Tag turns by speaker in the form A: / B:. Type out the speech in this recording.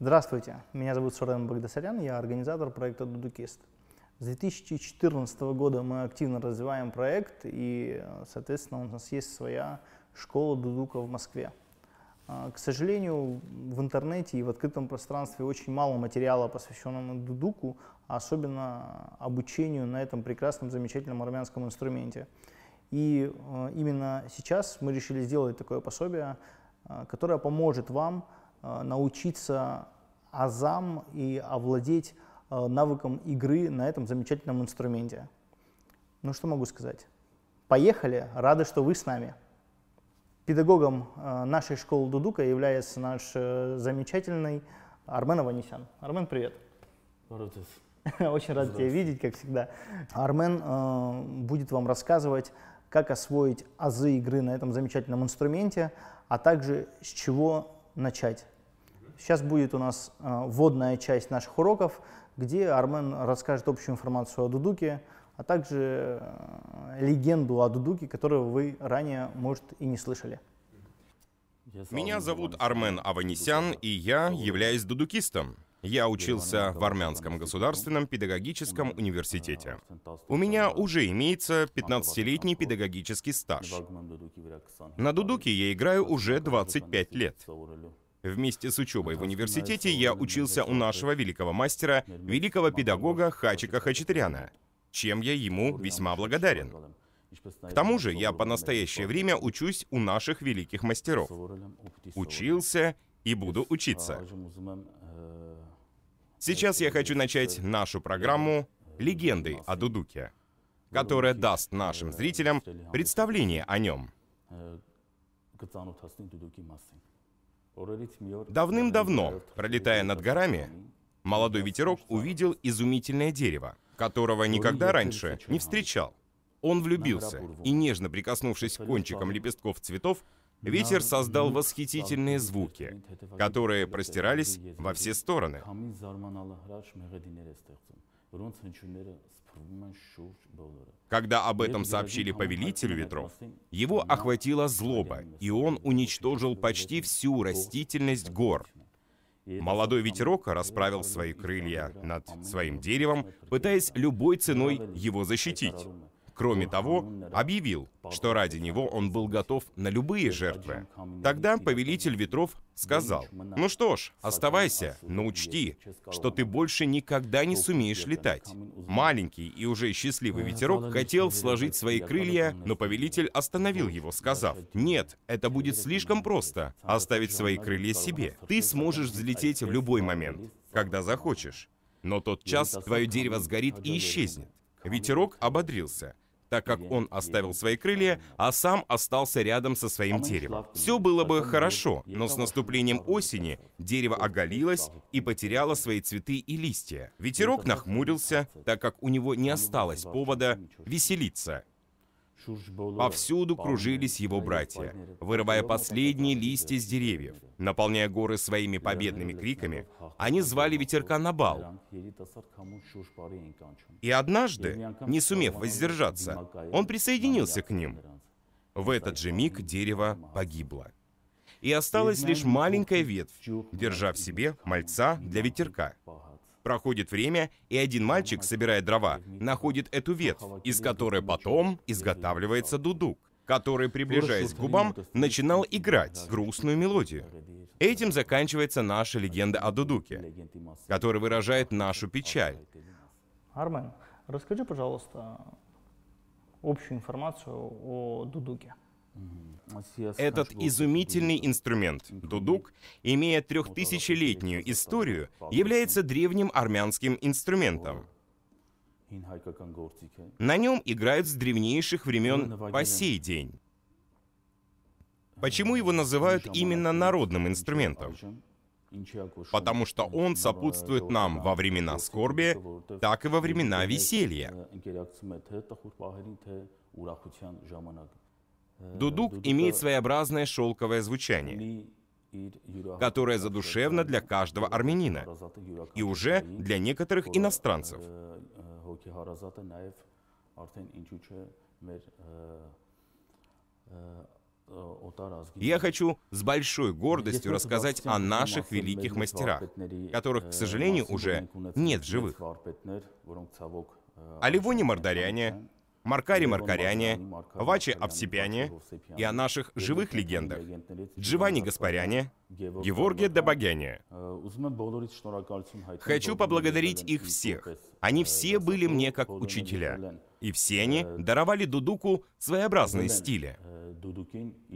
A: Здравствуйте, меня зовут Сурен Багдасарян, я организатор проекта «Дудукист». С 2014 года мы активно развиваем проект, и, соответственно, у нас есть своя школа дудука в Москве. А, к сожалению, в интернете и в открытом пространстве очень мало материала, посвященного дудуку, а особенно обучению на этом прекрасном, замечательном армянском инструменте. И а, именно сейчас мы решили сделать такое пособие, которое поможет вам Э, научиться азам и овладеть э, навыком игры на этом замечательном инструменте. Ну что могу сказать? Поехали, рады, что вы с нами. Педагогом э, нашей школы Дудука является наш замечательный Армен Аванесян. Армен, привет. Рутис. Очень рад тебя видеть, как всегда. Армен э, будет вам рассказывать, как освоить азы игры на этом замечательном инструменте, а также с чего начать. Сейчас будет у нас э, вводная часть наших уроков, где Армен расскажет общую информацию о Дудуке, а также э, легенду о Дудуке, которую вы ранее, может, и не слышали.
B: Меня зовут Армен Аванесян, и я являюсь дудукистом. Я учился в Армянском государственном педагогическом университете. У меня уже имеется 15-летний педагогический стаж. На дудуке я играю уже 25 лет. Вместе с учебой в университете я учился у нашего великого мастера, великого педагога Хачика Хачатряна, чем я ему весьма благодарен. К тому же я по настоящее время учусь у наших великих мастеров. Учился и буду учиться. Э, Сейчас я хочу начать э, нашу программу э, «Легенды о Дудуке», которая даст нашим зрителям представление о нем. Давным-давно, пролетая над горами, молодой ветерок увидел изумительное дерево, которого никогда раньше не встречал. Он влюбился, и нежно прикоснувшись кончиком лепестков цветов, ветер создал восхитительные звуки, которые простирались во все стороны.
C: Когда об этом сообщили повелителю ветров,
B: его охватила злоба, и он уничтожил почти всю растительность гор. Молодой ветерок расправил свои крылья над своим деревом, пытаясь любой ценой его защитить. Кроме того, объявил, что ради него он был готов на любые жертвы. Тогда повелитель ветров сказал, «Ну что ж, оставайся, но учти, что ты больше никогда не сумеешь летать». Маленький и уже счастливый ветерок хотел сложить свои крылья, но повелитель остановил его, сказав, «Нет, это будет слишком просто, оставить свои крылья себе. Ты сможешь взлететь в любой момент, когда захочешь. Но тот час твое дерево сгорит и исчезнет». Ветерок ободрился – так как он оставил свои крылья, а сам остался рядом со своим деревом. Все было бы хорошо, но с наступлением осени дерево оголилось и потеряло свои цветы и листья. Ветерок нахмурился, так как у него не осталось повода веселиться Повсюду кружились его братья, вырывая последние листья с деревьев. Наполняя горы своими победными криками, они звали ветерка на бал. А и однажды, не сумев воздержаться, он присоединился к ним. В этот же миг дерево погибло. И осталась лишь маленькая ветвь, держа в себе мальца для ветерка. Проходит время, и один мальчик, собирая дрова, находит эту ветвь, из которой потом изготавливается дудук который, приближаясь к губам, начинал играть грустную мелодию. Этим заканчивается наша легенда о Дудуке, который выражает нашу печаль.
A: Армен, расскажи, пожалуйста, общую информацию о Дудуке.
B: Этот изумительный инструмент, дудук, имея трехтысячелетнюю историю, является древним армянским инструментом. На нем играют с древнейших времен по сей день. Почему его называют именно народным инструментом?
C: Потому что он сопутствует нам
B: во времена скорби, так и во времена веселья.
C: Э, Дудук имеет
B: своеобразное шелковое звучание, которое задушевно для каждого армянина и уже для некоторых иностранцев. Э,
C: э, Я
B: хочу с большой гордостью рассказать о наших великих мастерах, которых, к сожалению, уже нет живых.
C: О
B: Ливоне Мордаряне, Маркари Маркаряне, Вачи Овсепяне и о наших живых легендах Дживани Гаспаряне, Геворге Дабагяне.
C: Э, Хочу поблагодарить их всех.
B: Они все были мне как учителя. И все они э, даровали Дудуку своеобразные стили. Э,
C: Дудукин